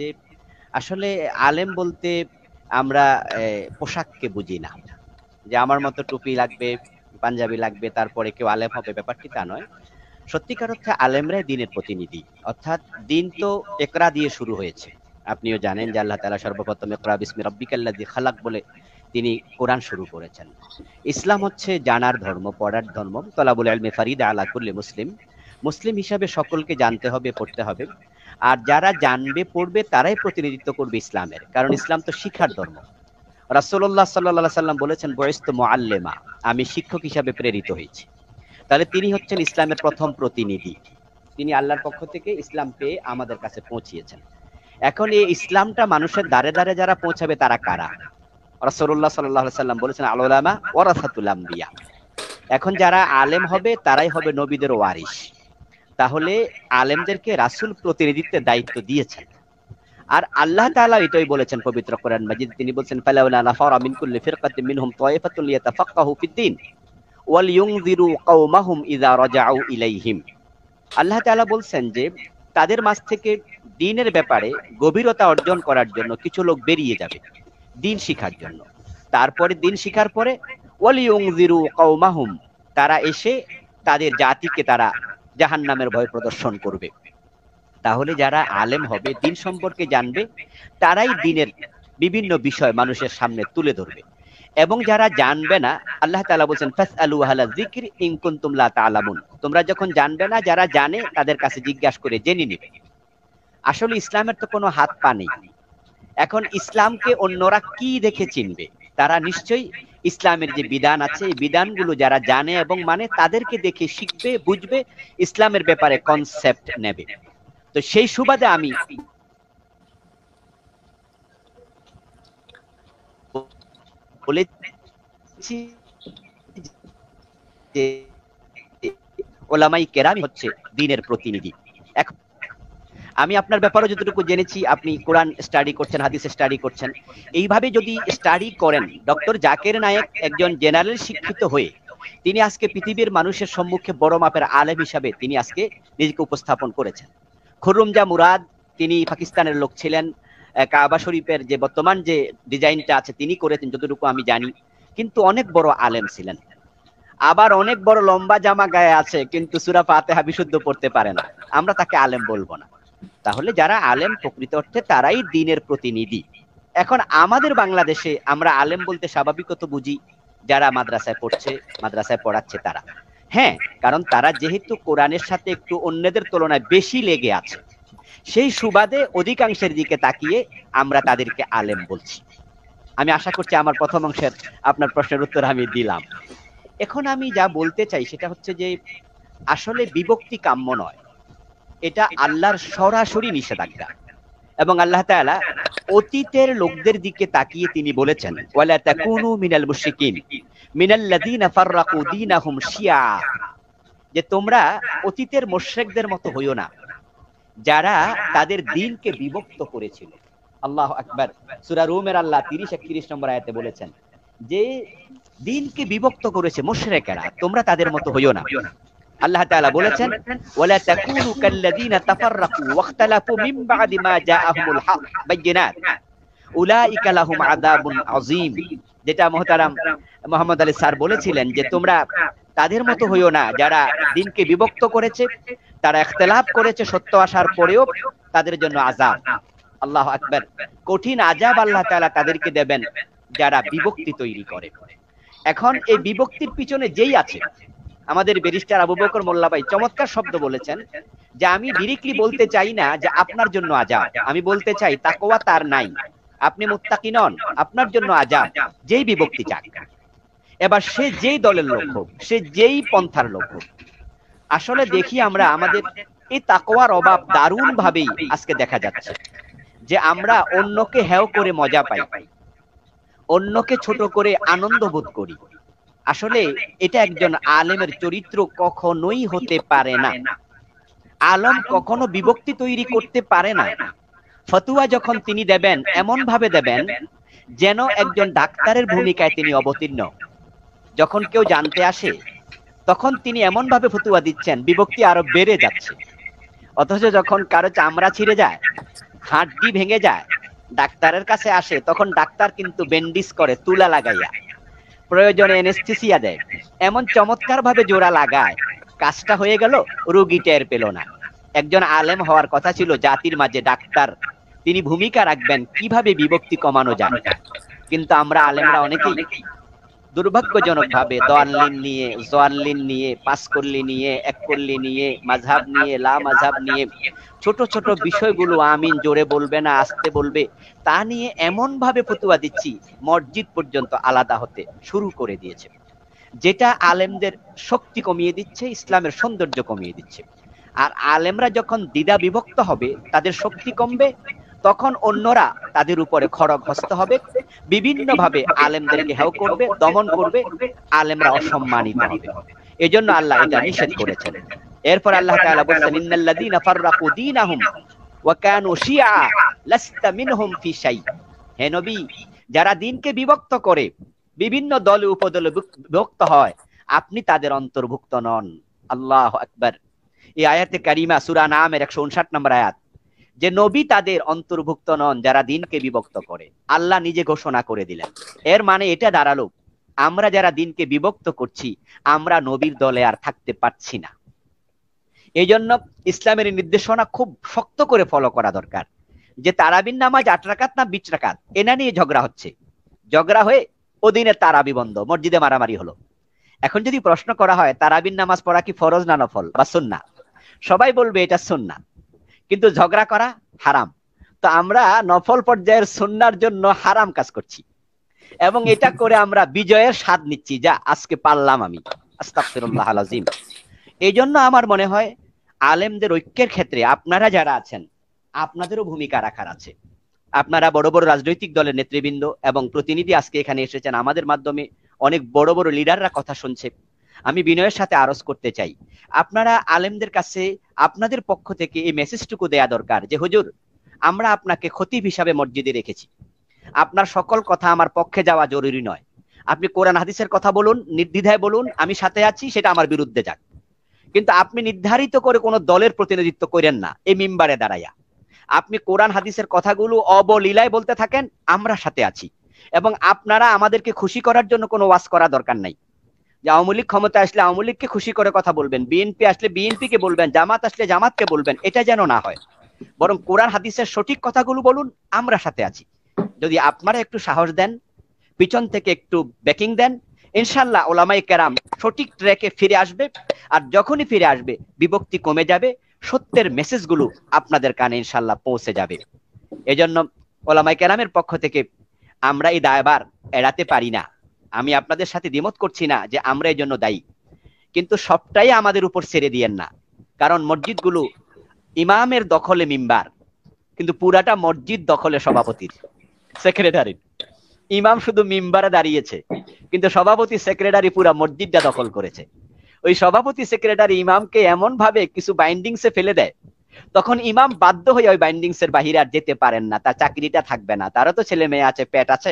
যে আসলে আলেম বলতে আমরা পোশাককে বুঝি না যে আমার মতো টুপি লাগবে পাঞ্জাবি লাগবে তারপরে কেউ আলেম হবে ব্যাপারটি তা নয় সত্যিকার অর্থে আলেমরাই দিনের প্রতিনিধি অর্থাৎ দিন তো একরা দিয়ে শুরু হয়েছে আপনিও জানেন যে আল্লাহ তালা সর্বপ্রথম একরা বিসমির রব্বিকাল্লা দি খালাক বলে তিনি কোরআন শুরু করেছেন ইসলাম হচ্ছে জানার ধর্ম পড়ার ধর্ম তলাবুল আলমে ফারিদ আলাকুল্লি মুসলিম মুসলিম হিসাবে সকলকে জানতে হবে পড়তে হবে আর যারা জানবে পড়বে তারাই প্রতিনিধিত্ব করবে ইসলামের কারণ ইসলাম তো শিক্ষার ধর্ম রাসোল্লাহ সাল্লা সাল্লাম বলেছেন বয়স্ত মোয়াল্লেমা আমি শিক্ষক হিসাবে প্রেরিত হয়েছি তাহলে তিনি হচ্ছেন ইসলামের প্রথম প্রতিনিধি তিনি আল্লাহর পক্ষ থেকে ইসলাম পেয়ে আমাদের কাছে পৌঁছিয়েছেন এখন এই ইসলামটা মানুষের দ্বারে দ্বারে যারা পৌঁছাবে তারা কারা রাসোল্লাহ সাল্লাহ সাল্লাম বলেছেন আলোলামা ওরাসাতুলাম্বিয়া এখন যারা আলেম হবে তারাই হবে নবীদের ওয়ারিশ তাহলে আলেমদেরকে রাসুল প্রতিনিধিত্বের দায়িত্ব দিয়েছেন আর আল্লাহ তাআলা এটাই বলেছেন পবিত্র কোরআন মাজিদ তিনি বলছেন ফালাউলা নাফারা মিন কুল্লি ফিরকাতিন মিনহুম তায়ফাতুন লিয়াতাফাক্কাহু ফিদ ওয়াল ইউনযিরু কওমাহুম ইযা রাজাউ ইলাইহিম আল্লাহ তাআলা বলছেন যে তাদের মাঝ থেকে দিনের ব্যাপারে গভীরতা অর্জন করার জন্য কিছু লোক বেরিয়ে যাবে দিন শিখার জন্য তারপরে দিন শিখার পরে ওয়াল ইউনযিরু কওমাহুম তারা এসে তাদের জাতিকে তারা জাহান নামের ভয় প্রদর্শন করবে তাহলে যারা আলেম হবে দিন সম্পর্কে জানবে তারাই দিনের বিভিন্ন বিষয় মানুষের সামনে তুলে ধরবে এবং যারা জানবে না আল্লাহ তালা বলছেন ফাস আলু আহলা জিকির ইনকুন্তুম তুমলা তালামুন তোমরা যখন জানবে না যারা জানে তাদের কাছে জিজ্ঞাসা করে জেনে নিবে আসলে ইসলামের তো কোনো হাত পা নেই এখন ইসলামকে অন্যরা কি দেখে চিনবে তারা নিশ্চয়ই ইসলামের যে বিধান আছে এই বিধানগুলো যারা জানে এবং মানে তাদেরকে দেখে শিখবে বুঝবে ইসলামের ব্যাপারে কনসেপ্ট নেবে তো সেই সুবাদে আমি বলেছি ওলামাই কেরামি হচ্ছে দিনের প্রতিনিধি আমি আপনার ব্যাপারে যতটুকু জেনেছি আপনি কোরআন স্টাডি করছেন হাদিস স্টাডি করছেন এইভাবে যদি স্টাডি করেন ডক্টর জাকের নায়েক একজন জেনারেল শিক্ষিত হয়ে তিনি আজকে পৃথিবীর মানুষের সম্মুখে বড় মাপের আলেম হিসাবে তিনি আজকে নিজেকে উপস্থাপন করেছেন খুরুমজা মুরাদ তিনি পাকিস্তানের লোক ছিলেন কাবা শরীফের যে বর্তমান যে ডিজাইনটা আছে তিনি করেছেন যতটুকু আমি জানি কিন্তু অনেক বড় আলেম ছিলেন আবার অনেক বড় লম্বা জামা গায়ে আছে কিন্তু সুরা পাতে বিশুদ্ধ পড়তে পারে না আমরা তাকে আলেম বলবো না তাহলে যারা আলেম প্রকৃত অর্থে তারাই দিনের প্রতিনিধি এখন আমাদের বাংলাদেশে আমরা আলেম বলতে স্বাভাবিকত বুঝি যারা মাদ্রাসায় পড়ছে মাদ্রাসায় পড়াচ্ছে তারা হ্যাঁ কারণ তারা যেহেতু কোরআনের সাথে একটু অন্যদের তুলনায় বেশি লেগে আছে সেই সুবাদে অধিকাংশের দিকে তাকিয়ে আমরা তাদেরকে আলেম বলছি আমি আশা করছি আমার প্রথম অংশের আপনার প্রশ্নের উত্তর আমি দিলাম এখন আমি যা বলতে চাই সেটা হচ্ছে যে আসলে বিভক্তি কাম্য নয় এটা আল্লাহর সরাসরি নিষেধাজ্ঞা এবং আল্লাহ তালা অতীতের লোকদের দিকে তাকিয়ে তিনি বলেছেন মিনাল মুশরিকিন ফাররাকু দীনাহুম শিয়া যে তোমরা অতীতের মুশরিকদের মতো হইও না যারা তাদের দিনকে বিভক্ত করেছিল আল্লাহ আকবার সূরা রুমের আল্লাহ 30 31 নম্বর আয়াতে বলেছেন যে দিনকে বিভক্ত করেছে মুশরিকেরা তোমরা তাদের মতো হইও না আল্লাহ তাআলা বলেছেন ওয়ালা তাকুনু কাল্লাযিনা তাফাররাকু ওয়াখতালাফু মিন বাদি মা জাআহুমুল হক বাইনাত উলাইকা লাহুম আযাবুন আযীম যেটা মুহতারাম মোহাম্মদ আলী স্যার বলেছিলেন যে তোমরা তাদের মতো হইও না যারা দিনকে বিভক্ত করেছে তারা ইখতিলাফ করেছে সত্য আসার পরেও তাদের জন্য আযাব আল্লাহু আকবার কঠিন আযাব আল্লাহ তাআলা তাদেরকে দেবেন যারা বিভক্তি তৈরি করে এখন এই বিভক্তির পিছনে যেই আছে আমাদের ব্যারিস্টার আবু বকর মোল্লা ভাই চমৎকার শব্দ বলেছেন যে আমি ডিরেক্টলি বলতে চাই না যে আপনার জন্য আজাব আমি বলতে চাই তাকওয়া তার নাই আপনি মুত্তাকি নন আপনার জন্য আজাব যেই বিভক্তি চাক এবার সে যেই দলের লোক হোক সে যেই পন্থার লোক হোক আসলে দেখি আমরা আমাদের এই তাকওয়ার অভাব দারুণ ভাবেই আজকে দেখা যাচ্ছে যে আমরা অন্যকে হেও করে মজা পাই অন্যকে ছোট করে আনন্দ বোধ করি আসলে এটা একজন আলেমের চরিত্র কখনোই হতে পারে না আলম কখনো বিভক্তি তৈরি করতে পারে না ফতুয়া যখন তিনি দেবেন এমন ভাবে দেবেন যেন একজন ডাক্তারের ভূমিকায় তিনি অবতীর্ণ যখন কেউ জানতে আসে তখন তিনি এমন ভাবে ফতুয়া দিচ্ছেন বিভক্তি আরো বেড়ে যাচ্ছে অথচ যখন কারো চামড়া ছিঁড়ে যায় হাড্ডি ভেঙে যায় ডাক্তারের কাছে আসে তখন ডাক্তার কিন্তু বেন্ডিস করে তুলা লাগাইয়া প্রয়োজনে এনেস্থেসিয়া দেয় এমন চমৎকারভাবে জোড়া লাগায় কাজটা হয়ে গেল রোগী টের পেল না একজন আলেম হওয়ার কথা ছিল জাতির মাঝে ডাক্তার তিনি ভূমিকা রাখবেন কিভাবে বিভক্তি কমানো যায় কিন্তু আমরা আলেমরা অনেকেই দুর্ভাগ্যজনকভাবে দোয়াল্লিন নিয়ে জোয়াল্লিন নিয়ে পাঁচকল্লি নিয়ে এককল্লি নিয়ে মাঝাব নিয়ে লা মাঝাব নিয়ে ছোট ছোট বিষয়গুলো আমিন জোরে বলবে না আসতে বলবে তা নিয়ে এমনভাবে ফতুয়া দিচ্ছি মসজিদ পর্যন্ত আলাদা হতে শুরু করে দিয়েছে যেটা আলেমদের শক্তি কমিয়ে দিচ্ছে ইসলামের সৌন্দর্য কমিয়ে দিচ্ছে আর আলেমরা যখন দ্বিধা বিভক্ত হবে তাদের শক্তি কমবে তখন অন্যরা তাদের উপরে খড়গ হস্ত হবে বিভিন্নভাবে আলেমদেরকে হেউ করবে দমন করবে আলেমরা অসম্মানিত হবে এজন্য আল্লাহ এটা নিষেধ করেছেন এরপর আল্লাহ তাআলা বলেন ইন্নাল্লাযীনা ফাররাকু দীনাহুম ওয়া কানু শিয়া লাস্তা মিনহুম ফি শাই হে নবী যারা দিনকে বিভক্ত করে বিভিন্ন দলে উপদলে বিভক্ত হয় আপনি তাদের অন্তর্ভুক্ত নন আল্লাহ আকবার এই আয়াতে কারিমা সূরা নামের 159 নম্বর আয়াত যে নবী তাদের অন্তর্ভুক্ত নন যারা দিনকে বিভক্ত করে আল্লাহ নিজে ঘোষণা করে দিলেন এর মানে এটা দাঁড়ালো আমরা যারা দিনকে বিভক্ত করছি আমরা নবীর দলে আর থাকতে পারছি না এই জন্য ইসলামের নির্দেশনা খুব শক্ত করে ফলো করা দরকার যে তারাবিন নামাজ আট রাকাত না বিচরাকাত রাকাত এনা নিয়ে ঝগড়া হচ্ছে ঝগড়া হয়ে ওদিনের তারাবি বন্ধ মসজিদে মারামারি হলো এখন যদি প্রশ্ন করা হয় তারাবিন নামাজ পড়া কি ফরজ না নফল বা সুন্না সবাই বলবে এটা সুন্না কিন্তু ঝগড়া করা হারাম তো আমরা নফল পর্যায়ের সন্ন্যার জন্য হারাম কাজ করছি এবং এটা করে আমরা বিজয়ের স্বাদ নিচ্ছি যা আজকে পারলাম আমি আস্তাফিরুল্লাহ এই জন্য আমার মনে হয় আলেমদের ঐক্যের ক্ষেত্রে আপনারা যারা আছেন আপনাদেরও ভূমিকা রাখার আছে আপনারা বড় বড় রাজনৈতিক দলের নেতৃবৃন্দ এবং প্রতিনিধি আজকে এখানে এসেছেন আমাদের মাধ্যমে অনেক বড় বড় লিডাররা কথা শুনছে আমি বিনয়ের সাথে আরজ করতে চাই আপনারা আলেমদের কাছে আপনাদের পক্ষ থেকে এই মেসেজটুকু দেয়া দরকার যে হুজুর আমরা আপনাকে খতিব হিসাবে মসজিদে রেখেছি আপনার সকল কথা আমার পক্ষে যাওয়া জরুরি নয় আপনি কোরআন হাদিসের কথা বলুন নির্দ্বিধায় বলুন আমি সাথে আছি সেটা আমার বিরুদ্ধে যাক কিন্তু আপনি নির্ধারিত করে কোনো দলের প্রতিনিধিত্ব করেন না এই মিম্বারে দাঁড়াইয়া আপনি কোরআন হাদিসের কথাগুলো অবলীলায় বলতে থাকেন আমরা সাথে আছি এবং আপনারা আমাদেরকে খুশি করার জন্য কোনো ওয়াজ করা দরকার নাই যে আওয়ামী লীগ ক্ষমতা আসলে আওয়ামী লীগকে খুশি করে কথা বলবেন বিএনপি আসলে বিএনপি কে বলবেন জামাত আসলে জামাতকে বলবেন এটা যেন না হয় বরং কোরআন হাদিসের সঠিক কথাগুলো বলুন আমরা সাথে আছি যদি আপনারা একটু সাহস দেন পিছন থেকে একটু ব্যাকিং দেন ইনশাল্লাহ ওলামাই কেরাম সঠিক ট্র্যাকে ফিরে আসবে আর যখনই ফিরে আসবে বিভক্তি কমে যাবে সত্যের মেসেজগুলো আপনাদের কানে ইনশাল্লাহ পৌঁছে যাবে এজন্য ওলামাই কেরামের পক্ষ থেকে আমরা এই দায়বার এড়াতে পারি না আমি আপনাদের সাথে দ্বিমত করছি না যে আমরা এই জন্য দায়ী কিন্তু সবটাই আমাদের উপর ছেড়ে দিয়েন না কারণ মসজিদগুলো ইমামের দখলে মিম্বার কিন্তু পুরাটা মসজিদ দখলে সভাপতির সেক্রেটারির ইমাম শুধু মিম্বারে দাঁড়িয়েছে কিন্তু সভাপতি সেক্রেটারি পুরা মসজিদটা দখল করেছে ওই সভাপতি সেক্রেটারি ইমামকে এমন ভাবে কিছু বাইন্ডিংসে ফেলে দেয় তখন ইমাম বাধ্য হয়ে ওই বাইন্ডিংসের বাহিরে আর যেতে পারেন না তার চাকরিটা থাকবে না তারও তো ছেলে মেয়ে আছে পেট আছে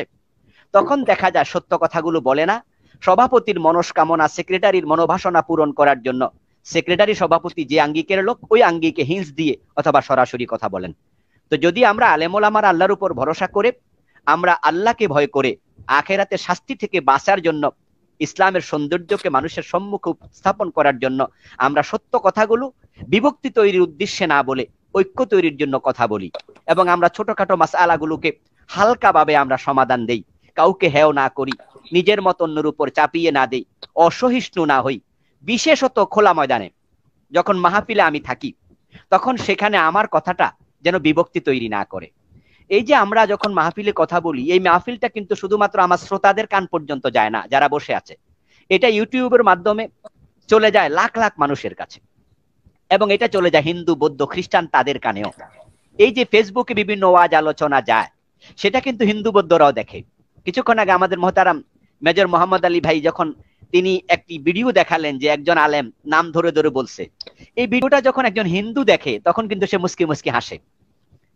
তখন দেখা যায় সত্য কথাগুলো বলে না সভাপতির মনস্কামনা সেক্রেটারির মনোভাষণা পূরণ করার জন্য সেক্রেটারি সভাপতি যে আঙ্গিকের লোক ওই আঙ্গিকে হিংস দিয়ে অথবা সরাসরি কথা বলেন তো যদি আমরা আমার আল্লাহর উপর ভরসা করে আমরা আল্লাহকে ভয় করে আখেরাতে শাস্তি থেকে বাঁচার জন্য ইসলামের সৌন্দর্যকে মানুষের সম্মুখে উপস্থাপন করার জন্য আমরা সত্য কথাগুলো বিভক্তি তৈরির উদ্দেশ্যে না বলে ঐক্য তৈরির জন্য কথা বলি এবং আমরা ছোটখাটো মাস আলাগুলোকে হালকাভাবে আমরা সমাধান দেই কাউকে হেও না করি নিজের মত অন্যের উপর চাপিয়ে না দেই অসহিষ্ণু না হই বিশেষত খোলা ময়দানে যখন মাহফিলে আমি থাকি তখন সেখানে আমার কথাটা যেন বিভক্তি তৈরি না করে এই যে আমরা যখন মাহফিলে কথা বলি এই মাহফিলটা কিন্তু শুধুমাত্র আমার শ্রোতাদের কান পর্যন্ত যায় না যারা বসে আছে এটা ইউটিউবের মাধ্যমে চলে যায় লাখ লাখ মানুষের কাছে এবং এটা চলে যায় হিন্দু বৌদ্ধ খ্রিস্টান তাদের কানেও এই যে ফেসবুকে বিভিন্ন ওয়াজ আলোচনা যায় সেটা কিন্তু হিন্দু বৌদ্ধরাও দেখে কিছুক্ষণ আগে আমাদের মহতারাম মেজর মোহাম্মদ আলী ভাই যখন তিনি একটি ভিডিও দেখালেন যে একজন আলেম নাম ধরে ধরে বলছে এই ভিডিওটা যখন একজন হিন্দু দেখে তখন কিন্তু সে মুসকি মুসকি হাসে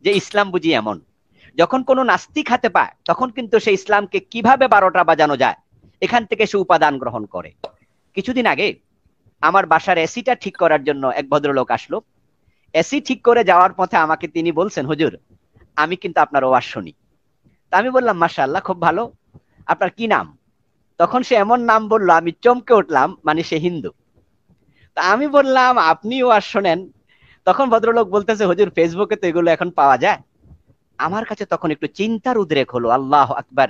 যে ইসলাম বুঝি এমন যখন কোনো নাস্তিক হাতে পায় তখন কিন্তু সে ইসলামকে কিভাবে বারোটা বাজানো যায় এখান থেকে সে উপাদান গ্রহণ করে কিছুদিন আগে আমার বাসার এসিটা ঠিক করার জন্য এক ভদ্রলোক আসলো এসি ঠিক করে যাওয়ার পথে আমাকে তিনি বলছেন হুজুর আমি কিন্তু আপনার ওয়াজ শুনি তা আমি বললাম মাসা খুব ভালো আপনার কি নাম তখন সে এমন নাম বললো আমি চমকে উঠলাম মানে সে হিন্দু তা আমি বললাম আপনিও আর শোনেন তখন ভদ্রলোক বলতেছে হজুর ফেসবুকে তো এগুলো এখন পাওয়া যায় আমার কাছে তখন একটু চিন্তার উদ্রেক হলো আল্লাহ আকবার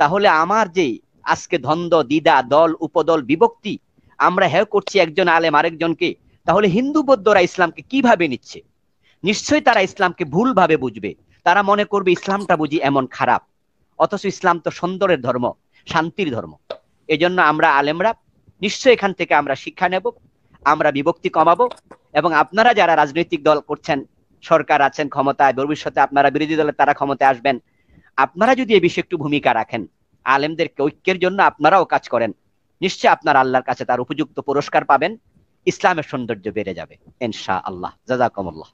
তাহলে আমার যে আজকে ধন্দ দিদা দল উপদল বিভক্তি আমরা হ্যাঁ করছি একজন আলেম আরেকজনকে তাহলে হিন্দু বৌদ্ধরা ইসলামকে কিভাবে নিচ্ছে নিশ্চয়ই তারা ইসলামকে ভুলভাবে বুঝবে তারা মনে করবে ইসলামটা বুঝি এমন খারাপ অথচ ইসলাম তো সুন্দরের ধর্ম শান্তির ধর্ম এজন্য আমরা আলেমরা নিশ্চয় এখান থেকে আমরা শিক্ষা নেব আমরা বিভক্তি কমাবো এবং আপনারা যারা রাজনৈতিক দল করছেন সরকার আছেন ক্ষমতায় ভবিষ্যতে আপনারা বিরোধী দলের তারা ক্ষমতায় আসবেন আপনারা যদি এই বিষয়ে একটু ভূমিকা রাখেন আলেমদের ঐক্যের জন্য আপনারাও কাজ করেন নিশ্চয় আপনার আল্লাহর কাছে তার উপযুক্ত পুরস্কার পাবেন ইসলামের সৌন্দর্য বেড়ে যাবে ইনশা আল্লাহ জাজাকমল্লাহ